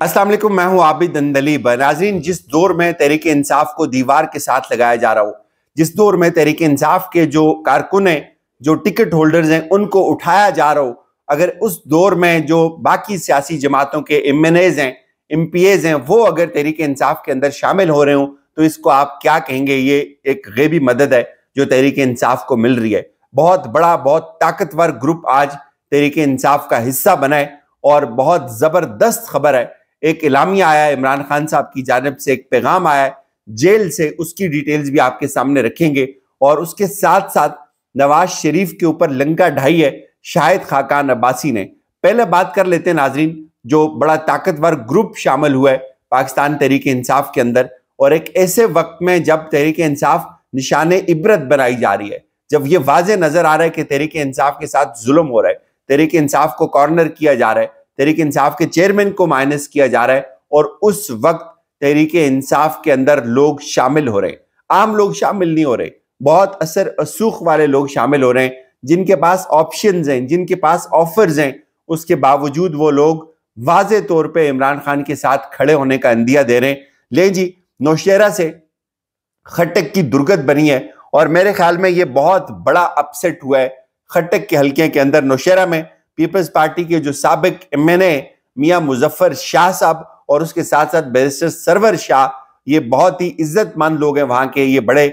असलम मैं हूं आबिद दंदली नाजरीन जिस दौर में तहरीक इंसाफ को दीवार के साथ लगाया जा रहा हो जिस दौर में तहरीक इंसाफ के जो कारकुन हैं जो टिकट होल्डर्स हैं उनको उठाया जा रहा हो अगर उस दौर में जो बाकी सियासी जमातों के एम एन एज हैं एम पी एज हैं वो अगर तहरीक इंसाफ के अंदर शामिल हो रहे हों तो इसको आप क्या कहेंगे ये एक गैबी मदद है जो तहरीक इंसाफ को मिल रही है बहुत बड़ा बहुत ताकतवर ग्रुप आज तहरीक इंसाफ का हिस्सा बनाए और बहुत ज़बरदस्त खबर है एक इलामिया आया है इमरान खान साहब की जानब से एक पैगाम आया है जेल से उसकी डिटेल्स भी आपके सामने रखेंगे और उसके साथ साथ नवाज शरीफ के ऊपर लंका ढाई है शाहिद खाकान अब्बासी ने पहले बात कर लेते हैं नाजरीन जो बड़ा ताकतवर ग्रुप शामिल हुआ है पाकिस्तान तहरीक इंसाफ के अंदर और एक ऐसे वक्त में जब तहरीक इंसाफ निशान इबरत बनाई जा रही है जब ये वाजे नजर आ रहा है कि तहरीक इंसाफ के साथ जुल्म हो रहा है तहरीक इंसाफ को कॉर्नर किया जा रहा है तहरीक इंसाफ के चेयरमैन को माइनस किया जा रहा है और उस वक्त तहरीक इंसाफ के अंदर लोग शामिल हो रहे हैं आम लोग शामिल नहीं हो रहे बहुत असर रसूख वाले लोग शामिल हो रहे हैं जिनके पास ऑप्शन हैं जिनके पास ऑफर्स हैं उसके बावजूद वो लोग वाज तौर पर इमरान खान के साथ खड़े होने का अंदिया दे रहे हैं ले जी नौशेरा से खटक की दुर्गत बनी है और मेरे ख्याल में ये बहुत बड़ा अपसेट हुआ है खटक के हल्के के अंदर नौशेरा में पीपल्स पार्टी के जो सबक एम एन ए मियाँ मुजफ्फर शाह साहब और उसके साथ साथ बैरिस्टर सरवर शाह ये बहुत ही इज्जतमंद लोग हैं वहाँ के ये बड़े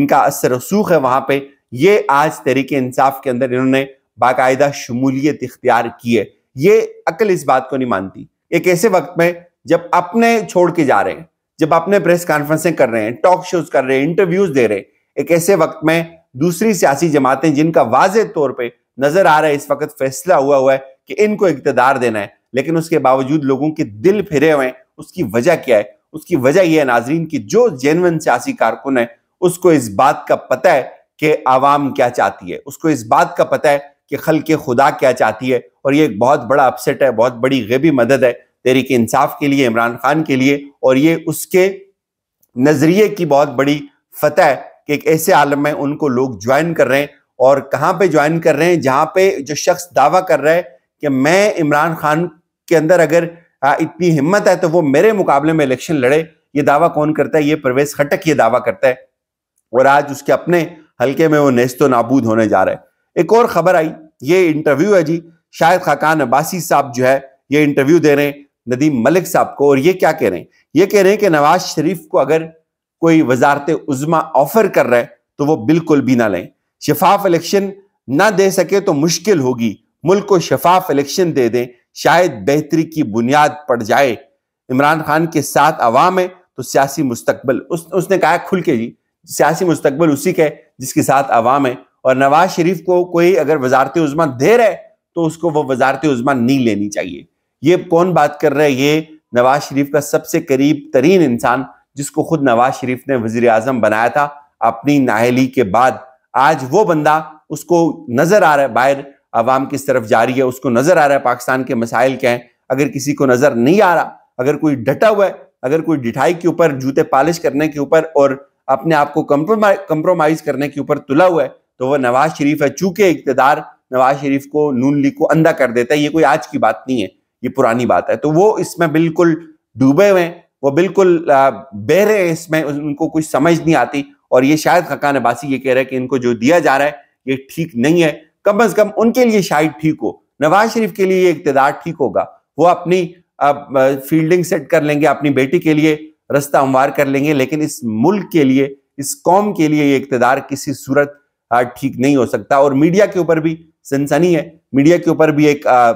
इनका असर रसूख है वहाँ पे ये आज तहरीक इंसाफ के अंदर इन्होंने बाकायदा शमूलियत इख्तियार की है ये अकल इस बात को नहीं मानती एक ऐसे वक्त में जब अपने छोड़ के जा रहे हैं जब अपने प्रेस कॉन्फ्रेंसें कर रहे हैं टॉक शोज कर रहे हैं इंटरव्यूज दे रहे हैं एक ऐसे वक्त में दूसरी सियासी जमातें जिनका वाज तौर पर नजर आ रहा है इस वक्त फैसला हुआ हुआ है कि इनको इकतदार देना है लेकिन उसके बावजूद लोगों के दिल फिरे हुए हैं उसकी वजह क्या है उसकी वजह यह है नाजरीन की जो जेनवन सियासी कारकुन है उसको इस बात का पता है कि आवाम क्या चाहती है उसको इस बात का पता है कि खल के खुदा क्या चाहती है और ये एक बहुत बड़ा अपसेट है बहुत बड़ी गैबी मदद है के इंसाफ के लिए इमरान खान के लिए और ये उसके नज़रिए की बहुत बड़ी फतह है कि एक ऐसे आलम में उनको लोग ज्वाइन कर रहे हैं और कहाँ पे ज्वाइन कर रहे हैं जहाँ पे जो शख्स दावा कर रहा है कि मैं इमरान खान के अंदर अगर इतनी हिम्मत है तो वो मेरे मुकाबले में इलेक्शन लड़े ये दावा कौन करता है ये प्रवेश खटक ये दावा करता है और आज उसके अपने हल्के में वो नेस्तो नाबूद होने जा रहा है एक और खबर आई ये इंटरव्यू है जी शायद खाकान अब्बासी साहब जो है ये इंटरव्यू दे रहे हैं नदीम मलिक साहब को और ये क्या कह रहे हैं ये कह रहे हैं कि नवाज शरीफ को अगर कोई वजारत उजमा ऑफर कर रहा है तो वो बिल्कुल भी ना लें शफाफ इलेक्शन ना दे सके तो मुश्किल होगी मुल्क को शफाफ इलेक्शन दे दें शायद बेहतरी की बुनियाद पड़ जाए इमरान खान के साथ अवाम है तो सियासी मुस्तबल उस, उसने कहा खुल के जी सियासी मुस्तबल उसी के जिसके साथ अवाम है और नवाज शरीफ को कोई अगर वजारत उजमा दे रहा है तो उसको वो वजारत उजमा नहीं लेनी चाहिए ये कौन बात कर रहा है ये नवाज शरीफ का सबसे करीब तरीन इंसान जिसको खुद नवाज शरीफ ने वजीर बनाया था अपनी नाहली के बाद आज वो बंदा उसको नजर आ रहा है बाहर आवाम किस तरफ जा रही है उसको नजर आ रहा है पाकिस्तान के मसाइल क्या है अगर किसी को नजर नहीं आ रहा अगर कोई डटा हुआ है अगर कोई डिठाई के ऊपर जूते पालिश करने के ऊपर और अपने आप को कंप्रोमाइज करने के ऊपर तुला हुआ है तो वह नवाज शरीफ है चूंकि इकतदार नवाज शरीफ को नून लीग को अंधा कर देता है ये कोई आज की बात नहीं है ये पुरानी बात है तो वो इसमें बिल्कुल डूबे हुए हैं वो बिल्कुल बहरे हैं इसमें उनको कुछ समझ नहीं आती और ये शायद खकान अब्बासी ये कह रहा है कि इनको जो दिया जा रहा है ये ठीक नहीं है कम अज कम उनके लिए शायद ठीक हो नवाज शरीफ के लिए ये इकतदार ठीक होगा वो अपनी फील्डिंग सेट कर लेंगे अपनी बेटी के लिए रास्ता हमवार कर लेंगे लेकिन इस मुल्क के लिए इस कौम के लिए ये इकतदार किसी सूरत ठीक नहीं हो सकता और मीडिया के ऊपर भी सनसनी है मीडिया के ऊपर भी एक आ,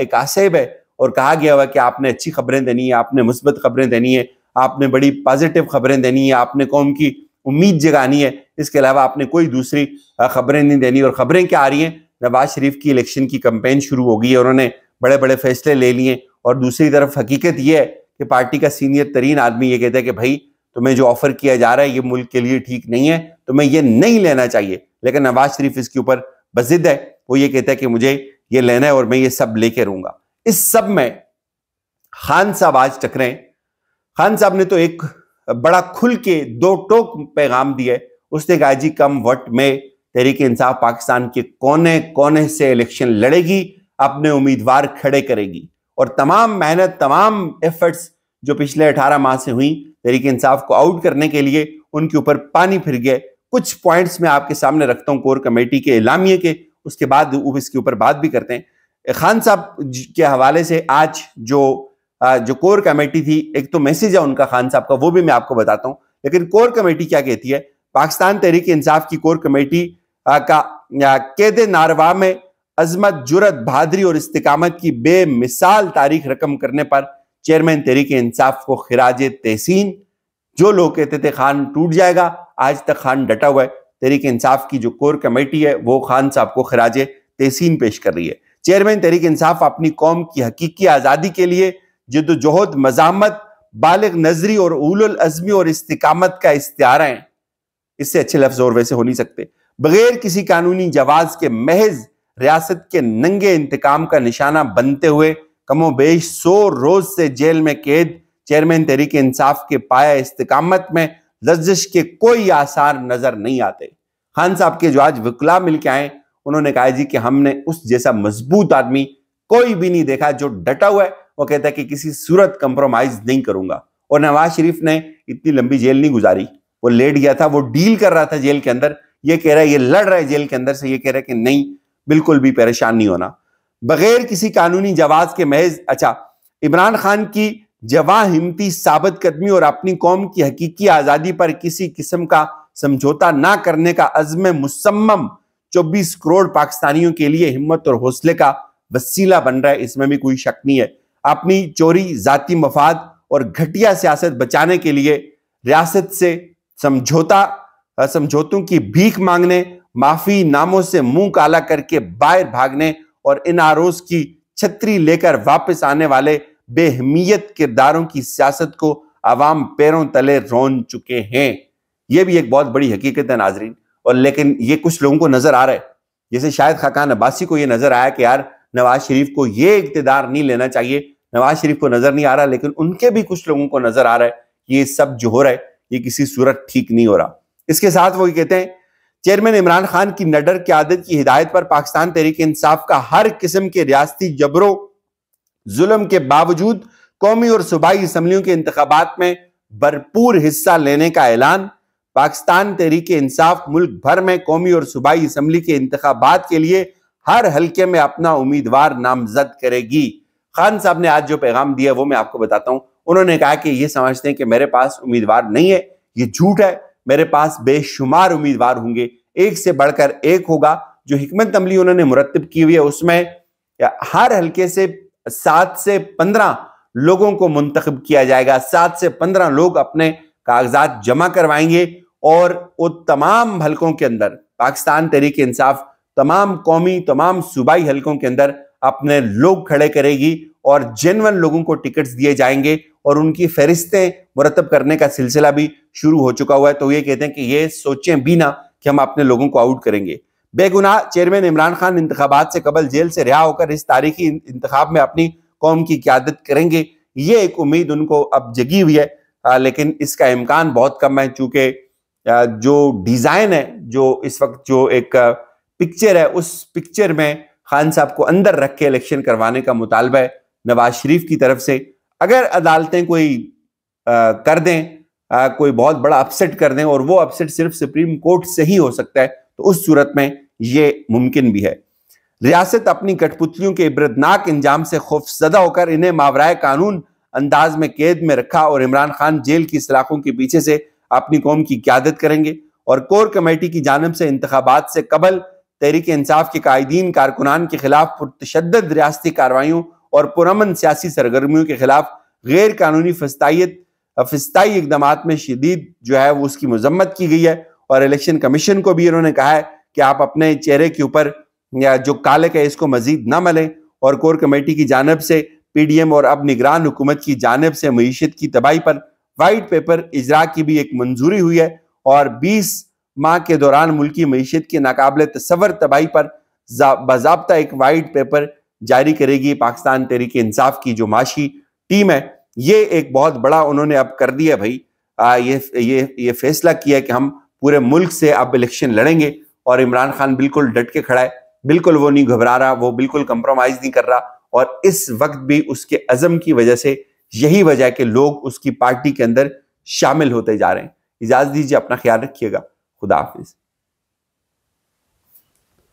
एक आसेब है और कहा गया हुआ कि आपने अच्छी खबरें देनी है आपने मुस्बत खबरें देनी है आपने बड़ी पॉजिटिव खबरें देनी है आपने कौम की उम्मीद जगानी है इसके अलावा आपने कोई दूसरी खबरें नहीं देनी और खबरें क्या आ रही हैं नवाज शरीफ की इलेक्शन की कंपेन शुरू हो गई है उन्होंने बड़े बड़े फैसले ले लिए और दूसरी तरफ हकीकत यह है कि पार्टी का सीनियर तरीन आदमी ये कहता है कि भाई तुम्हें जो ऑफर किया जा रहा है ये मुल्क के लिए ठीक नहीं है तुम्हें ये नहीं लेना चाहिए लेकिन नवाज शरीफ इसके ऊपर बजिद है वो ये कहता है कि मुझे ये लेना है और मैं ये सब लेके रहूंगा इस सब में खान साहब आज टकरे खान साहब ने तो एक बड़ा खुल के दो टोक पैगाम दिए उसने कहा जी कम वट में तहरीक इंसाफ पाकिस्तान के कोने कोने से इलेक्शन लड़ेगी अपने उम्मीदवार खड़े करेगी और तमाम मेहनत तमाम एफर्ट्स जो पिछले अठारह माह से हुई तहरीक इंसाफ को आउट करने के लिए उनके ऊपर पानी फिर गए कुछ पॉइंट्स मैं आपके सामने रखता हूँ कोर कमेटी के इलामिये के उसके बाद इसके ऊपर बात भी करते हैं खान साहब के हवाले से आज जो जो कोर कमेटी थी एक तो मैसेज है उनका खान साहब का वो भी मैं आपको बताता हूँ लेकिन कोर कमेटी क्या कहती है पाकिस्तान तहरीक इंसाफ की कोर कमेटी का कैद नारवा में अजमत जुरत बहादरी और इस्तकामत की बेमिसाल तारीख रकम करने पर चेयरमैन तहरीक इंसाफ को खराज तहसीन जो लोग कहते थे खान टूट जाएगा आज तक खान डटा हुआ है तहरीक इंसाफ की जो कोर कमेटी है वो खान साहब को खराज तहसीन पेश कर रही है चेयरमैन तहरीक इंसाफ अपनी कौम की हकीकी आज़ादी के लिए जदोजहद मजामत बालग नजरी और उल अजमी और इस्तकामत का इस्तारा है इससे अच्छे लफ्ज और वैसे हो नहीं सकते बगैर किसी कानूनी जवाज के महज रियासत के नंगे इंतकाम का निशाना बनते हुए कमो बेश सौ रोज से जेल में कैद चेयरमैन तहरीक इंसाफ के पाया इस्तकामत में लजिश के कोई आसार नजर नहीं आते खान साहब के जो आज वकला मिल के आए उन्होंने कहा जी कि हमने उस जैसा मजबूत आदमी कोई भी नहीं देखा जो डटा हुआ है वो कहता है कि किसी सूरत कंप्रोमाइज नहीं करूंगा और नवाज शरीफ ने इतनी लंबी जेल नहीं गुजारी वो लेट गया था वो डील कर रहा था जेल के अंदर ये कह रहा है ये लड़ रहा है जेल के अंदर से ये कह रहा है कि नहीं बिल्कुल भी परेशान नहीं होना बगैर किसी कानूनी जवाब के महज अच्छा इमरान खान की जवा हिमती साबित कदमी और अपनी कौम की हकीकी आज़ादी पर किसी किस्म का समझौता ना करने का अजम मुसम्म चौबीस करोड़ पाकिस्तानियों के लिए हिम्मत और हौसले का वसीला बन रहा है इसमें भी कोई शक नहीं है अपनी चोरी जाति मफाद और घटिया सियासत बचाने के लिए रियासत से समझौता समझौतों की भीख मांगने माफी नामों से मुंह काला करके बाहर भागने और इन आरोज की छतरी लेकर वापस आने वाले बेहमियत किरदारों की सियासत को आवाम पैरों तले रोन चुके हैं यह भी एक बहुत बड़ी हकीकत है नाजरीन और लेकिन ये कुछ लोगों को नजर आ रहा है जैसे शायद खाकान अब्बासी को यह नजर आया कि यार नवाज शरीफ को ये इकतदार नहीं लेना चाहिए नवाज शरीफ को नजर नहीं आ रहा लेकिन उनके भी कुछ लोगों को नजर आ रहा है कि ये सब जो हो रहा है ये किसी सूरत ठीक नहीं हो रहा इसके साथ वो ये कहते हैं चेयरमैन इमरान खान की नडर की आदत की हिदायत पर पाकिस्तान तहरीक इंसाफ का हर किस्म के रियाती जबरों जुल्म के बावजूद कौमी और सूबाई इसम्बलियों के इंतबात में भरपूर हिस्सा लेने का ऐलान पाकिस्तान तहरीक इंसाफ मुल्क भर में कौमी और सूबाई इसम्बली के इंतबात के लिए हर हल्के में अपना उम्मीदवार नामजद करेगी खान साहब ने आज जो पैगाम दिया वो मैं आपको बताता हूँ उन्होंने कहा कि ये समझते हैं कि मेरे पास उम्मीदवार नहीं है ये झूठ है मेरे पास बेशुमार उम्मीदवार होंगे एक से बढ़कर एक होगा जो हिकमत अमली उन्होंने मुरतब की हुई है उसमें हर हल्के से सात से पंद्रह लोगों को मुंतखब किया जाएगा सात से पंद्रह लोग अपने कागजात जमा करवाएंगे और वो तमाम हलकों के अंदर पाकिस्तान तरीके इंसाफ तमाम कौमी तमाम सूबाई हलकों के अंदर अपने लोग खड़े करेगी और जेनवन लोगों को टिकट्स दिए जाएंगे और उनकी फहरिस्तें मुरतब करने का सिलसिला भी शुरू हो चुका हुआ है तो ये कहते हैं कि ये सोचें भी ना कि हम अपने लोगों को आउट करेंगे बेगुनाह चेयरमैन इमरान खान इंतबात से कबल जेल से रिहा होकर इस तारीखी इंतखब में अपनी कौम की क्यादत करेंगे ये एक उम्मीद उनको अब जगी हुई है आ, लेकिन इसका इम्कान बहुत कम है चूंकि जो डिज़ाइन है जो इस वक्त जो एक पिक्चर है उस पिक्चर में खान साहब को अंदर रख के इलेक्शन करवाने का मुतालबा है नवाज शरीफ की तरफ से अगर अदालतें कोई आ, कर दें आ, कोई बहुत बड़ा अपसेट कर दें और वो अपसेट सिर्फ सुप्रीम कोर्ट से ही हो सकता है तो उस सूरत में ये मुमकिन भी है रियासत अपनी कठपुतलियों के इब्रतनाक इंजाम से खौफजदा होकर इन्हें मावराए कानून अंदाज में कैद में रखा और इमरान खान जेल की सलाखों के पीछे से अपनी कौम की क्यादत करेंगे और कोर कमेटी की जानब से इंतबात से कबल तहरीक इंसाफ के कायदीन कारकुनान के खिलाफ पुरतशद रियाती कार्रवाई और पुरमन सियासी सरगर्मियों के खिलाफ गैर कानूनी फस्ताइत फस्ताई इकदाम में शदीद जो है वो उसकी मजम्मत की गई है और इलेक्शन कमीशन को भी इन्होंने कहा है कि आप अपने चेहरे के ऊपर या जो कालक है इसको मजीद ना मलें और कोर कमेटी की जानब से पी डी एम और अब निगरान हुकूमत की जानब से मीशत की तबाही पर वाइट पेपर इजरा की भी एक मंजूरी हुई है और बीस माह के दौरान मुल्की मीशत की नाकबले तस्वर तबाही पर बाबा एक वाइट पेपर जारी करेगी पाकिस्तान तहरीक इंसाफ की जो माशी टीम है ये एक बहुत बड़ा उन्होंने अब कर दिया भाई आ, ये ये ये फैसला किया कि हम पूरे मुल्क से अब इलेक्शन लड़ेंगे और इमरान खान बिल्कुल डट के खड़ा है बिल्कुल वो नहीं घबरा रहा वो बिल्कुल कंप्रोमाइज नहीं कर रहा और इस वक्त भी उसके अजम की वजह से यही वजह है कि लोग उसकी पार्टी के अंदर शामिल होते जा रहे हैं इजाजत दीजिए अपना ख्याल रखिएगा Rudafis.